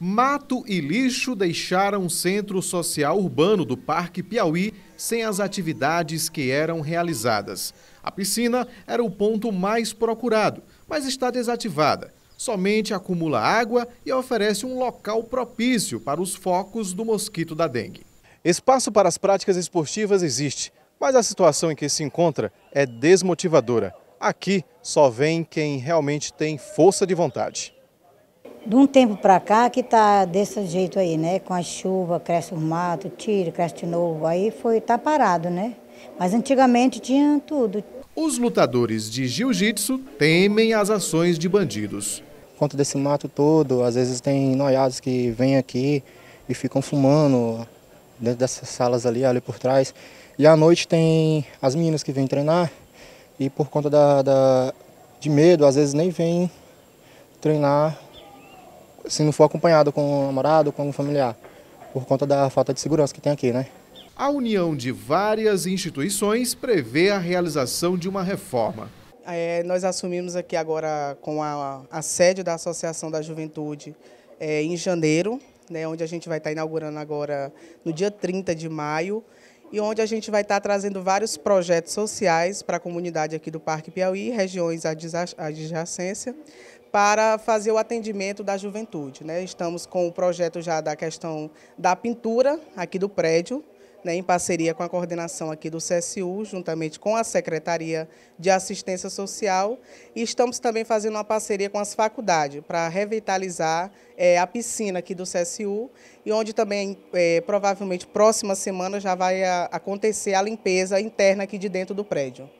Mato e lixo deixaram o centro social urbano do Parque Piauí sem as atividades que eram realizadas. A piscina era o ponto mais procurado, mas está desativada. Somente acumula água e oferece um local propício para os focos do mosquito da dengue. Espaço para as práticas esportivas existe, mas a situação em que se encontra é desmotivadora. Aqui só vem quem realmente tem força de vontade de um tempo para cá que tá desse jeito aí, né? Com a chuva, cresce o mato, tira, cresce de novo. Aí foi, tá parado, né? Mas antigamente tinha tudo. Os lutadores de jiu-jitsu temem as ações de bandidos. Por conta desse mato todo, às vezes tem noiados que vêm aqui e ficam fumando dentro dessas salas ali, ali por trás. E à noite tem as meninas que vêm treinar e por conta da, da de medo, às vezes nem vêm treinar se não for acompanhado com um namorado ou com um familiar, por conta da falta de segurança que tem aqui, né? A união de várias instituições prevê a realização de uma reforma. É, nós assumimos aqui agora com a, a sede da Associação da Juventude é, em janeiro, né, onde a gente vai estar inaugurando agora no dia 30 de maio e onde a gente vai estar trazendo vários projetos sociais para a comunidade aqui do Parque Piauí, regiões adjacência, para fazer o atendimento da juventude. Né? Estamos com o projeto já da questão da pintura aqui do prédio, né, em parceria com a coordenação aqui do CSU, juntamente com a Secretaria de Assistência Social, e estamos também fazendo uma parceria com as faculdades para revitalizar é, a piscina aqui do CSU, e onde também, é, provavelmente, próxima semana já vai a, acontecer a limpeza interna aqui de dentro do prédio.